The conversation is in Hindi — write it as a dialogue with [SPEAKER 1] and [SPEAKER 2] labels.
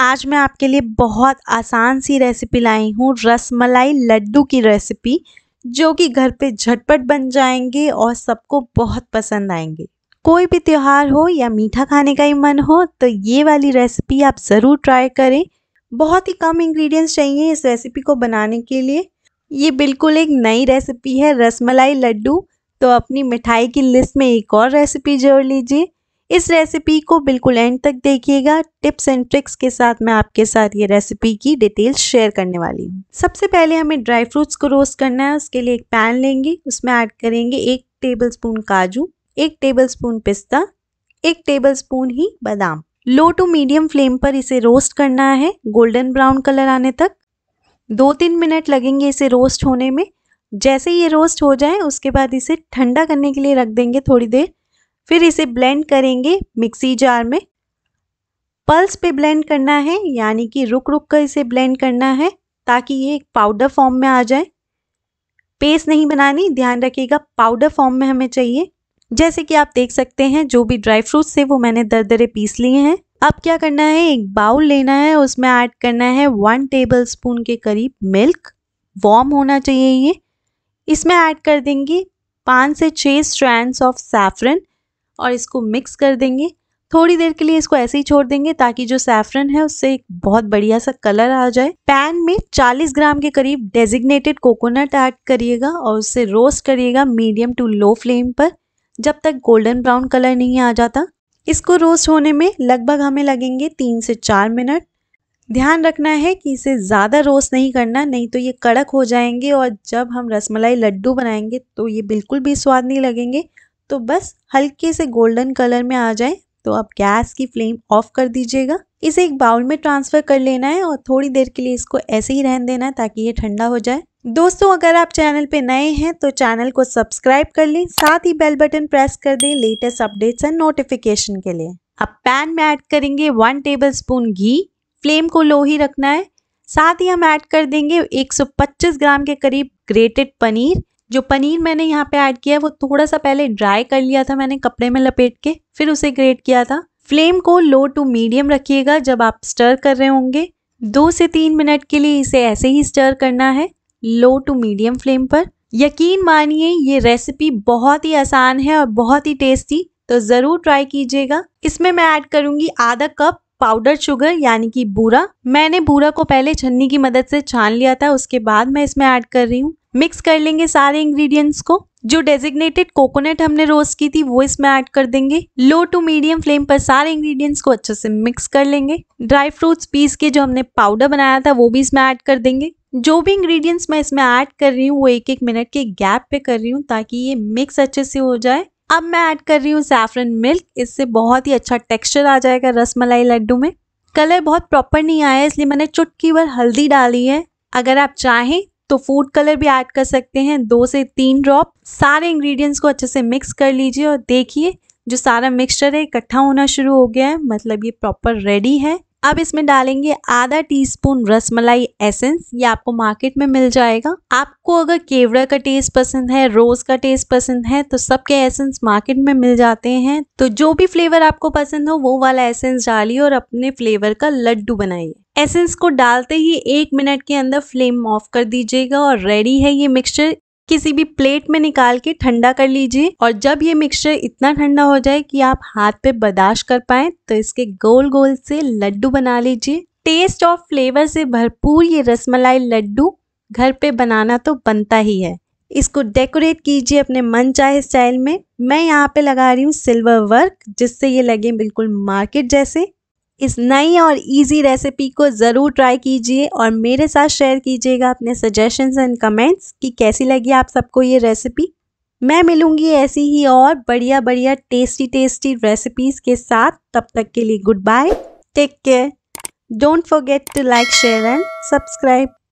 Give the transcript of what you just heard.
[SPEAKER 1] आज मैं आपके लिए बहुत आसान सी रेसिपी लाई हूँ रसमलाई लड्डू की रेसिपी जो कि घर पे झटपट बन जाएंगे और सबको बहुत पसंद आएंगे कोई भी त्यौहार हो या मीठा खाने का ही मन हो तो ये वाली रेसिपी आप ज़रूर ट्राई करें बहुत ही कम इंग्रेडिएंट्स चाहिए इस रेसिपी को बनाने के लिए ये बिल्कुल एक नई रेसिपी है रसमलाई लड्डू तो अपनी मिठाई की लिस्ट में एक और रेसिपी जोड़ लीजिए इस रेसिपी को बिल्कुल एंड तक देखिएगा टिप्स एंड ट्रिक्स के साथ मैं आपके साथ ये रेसिपी की डिटेल्स शेयर करने वाली हूँ सबसे पहले हमें ड्राई फ्रूट्स को रोस्ट करना है उसके लिए एक पैन लेंगे उसमें ऐड करेंगे एक टेबल स्पून काजू एक टेबल स्पून पिस्ता एक टेबल स्पून ही बादाम लो टू मीडियम फ्लेम पर इसे रोस्ट करना है गोल्डन ब्राउन कलर आने तक दो तीन मिनट लगेंगे इसे रोस्ट होने में जैसे ये रोस्ट हो जाए उसके बाद इसे ठंडा करने के लिए रख देंगे थोड़ी देर फिर इसे ब्लेंड करेंगे मिक्सी जार में पल्स पे ब्लेंड करना है यानी कि रुक रुक कर इसे ब्लेंड करना है ताकि ये एक पाउडर फॉर्म में आ जाए पेस्ट नहीं बनानी ध्यान रखिएगा पाउडर फॉर्म में हमें चाहिए जैसे कि आप देख सकते हैं जो भी ड्राई फ्रूट्स थे वो मैंने दर दरे पीस लिए हैं अब क्या करना है एक बाउल लेना है उसमें ऐड करना है वन टेबल स्पून के करीब मिल्क वॉर्म होना चाहिए ये इसमें ऐड कर देंगे पाँच से छः स्ट्रैंड्स ऑफ सैफरन और इसको मिक्स कर देंगे थोड़ी देर के लिए इसको ऐसे ही छोड़ देंगे ताकि जो सैफरन है उससे एक बहुत बढ़िया सा कलर आ जाए पैन में 40 ग्राम के करीब डेजिग्नेटेड कोकोनट ऐड करिएगा और उससे रोस्ट करिएगा मीडियम टू लो फ्लेम पर जब तक गोल्डन ब्राउन कलर नहीं आ जाता इसको रोस्ट होने में लगभग हमें लगेंगे तीन से चार मिनट ध्यान रखना है कि इसे ज़्यादा रोस्ट नहीं करना नहीं तो ये कड़क हो जाएंगे और जब हम रसमलाई लड्डू बनाएंगे तो ये बिल्कुल भी स्वाद नहीं लगेंगे तो बस हल्के से गोल्डन कलर में आ जाए तो आप गैस की फ्लेम ऑफ कर दीजिएगा इसे एक बाउल में ट्रांसफ़र कर लेना है और थोड़ी देर के लिए इसको ऐसे ही रहने देना है ताकि ये ठंडा हो जाए दोस्तों अगर आप चैनल पे नए हैं तो चैनल को सब्सक्राइब कर लें साथ ही बेल बटन प्रेस कर दें लेटेस्ट अपडेट्स एंड नोटिफिकेशन के लिए अब पैन में ऐड करेंगे वन टेबल स्पून घी फ्लेम को लो ही रखना है साथ ही हम ऐड कर देंगे 125 ग्राम के करीब ग्रेटेड पनीर जो पनीर मैंने यहाँ पे ऐड किया है वो थोड़ा सा पहले ड्राई कर लिया था मैंने कपड़े में लपेट के फिर उसे ग्रेट किया था फ्लेम को लो टू मीडियम रखिएगा जब आप स्टर कर रहे होंगे दो से तीन मिनट के लिए इसे ऐसे ही स्टर करना है लो टू मीडियम फ्लेम पर यकीन मानिए ये रेसिपी बहुत ही आसान है और बहुत ही टेस्टी तो ज़रूर ट्राई कीजिएगा इसमें मैं ऐड करूंगी आधा कप पाउडर शुगर यानी कि बूरा मैंने बूरा को पहले छन्नी की मदद से छान लिया था उसके बाद मैं इसमें ऐड कर रही हूँ मिक्स कर लेंगे सारे इंग्रेडिएंट्स को जो डेजिग्नेटेड कोकोनट हमने रोस्ट की थी वो इसमें ऐड कर देंगे लो टू मीडियम फ्लेम पर सारे इंग्रेडिएंट्स को अच्छे से मिक्स कर लेंगे ड्राई फ्रूट्स पीस के जो हमने पाउडर बनाया था वो भी इसमें ऐड कर देंगे जो भी इंग्रेडिएंट्स मैं इसमें ऐड कर रही हूँ वो एक एक मिनट के गैप पे कर रही हूँ ताकि ये मिक्स अच्छे से हो जाए अब मैं ऐड कर रही हूँ सैफरन मिल्क इससे बहुत ही अच्छा टेक्स्चर आ जाएगा रस लड्डू में कलर बहुत प्रॉपर नहीं आया इसलिए मैंने चुटकी भर हल्दी डाली है अगर आप चाहें तो फूड कलर भी ऐड कर सकते हैं दो से तीन ड्रॉप सारे इंग्रेडिएंट्स को अच्छे से मिक्स कर लीजिए और देखिए जो सारा मिक्सचर है इकट्ठा होना शुरू हो गया है मतलब ये प्रॉपर रेडी है अब इसमें डालेंगे आधा टीस्पून रसमलाई एसेंस ये आपको मार्केट में मिल जाएगा आपको अगर केवड़ा का टेस्ट पसंद है रोज का टेस्ट पसंद है तो सबके एसेंस मार्केट में मिल जाते हैं तो जो भी फ्लेवर आपको पसंद हो वो वाला एसेंस डालिए और अपने फ्लेवर का लड्डू बनाइए एसेंस को डालते ही एक मिनट के अंदर फ्लेम ऑफ कर दीजिएगा और रेडी है ये मिक्सचर किसी भी प्लेट में निकाल के ठंडा कर लीजिए और जब ये मिक्सचर इतना ठंडा हो जाए कि आप हाथ पे बर्दाश्त कर पाए तो इसके गोल गोल से लड्डू बना लीजिए टेस्ट और फ्लेवर से भरपूर ये रसमलाई लड्डू घर पे बनाना तो बनता ही है इसको डेकोरेट कीजिए अपने मन चाहे स्टाइल में मैं यहाँ पे लगा रही हूँ सिल्वर वर्क जिससे ये लगे बिल्कुल मार्केट जैसे इस नई और इजी रेसिपी को ज़रूर ट्राई कीजिए और मेरे साथ शेयर कीजिएगा अपने सजेशंस एंड कमेंट्स कि कैसी लगी आप सबको ये रेसिपी मैं मिलूंगी ऐसी ही और बढ़िया बढ़िया टेस्टी टेस्टी रेसिपीज़ के साथ तब तक के लिए goodbye take care don't forget to like share and subscribe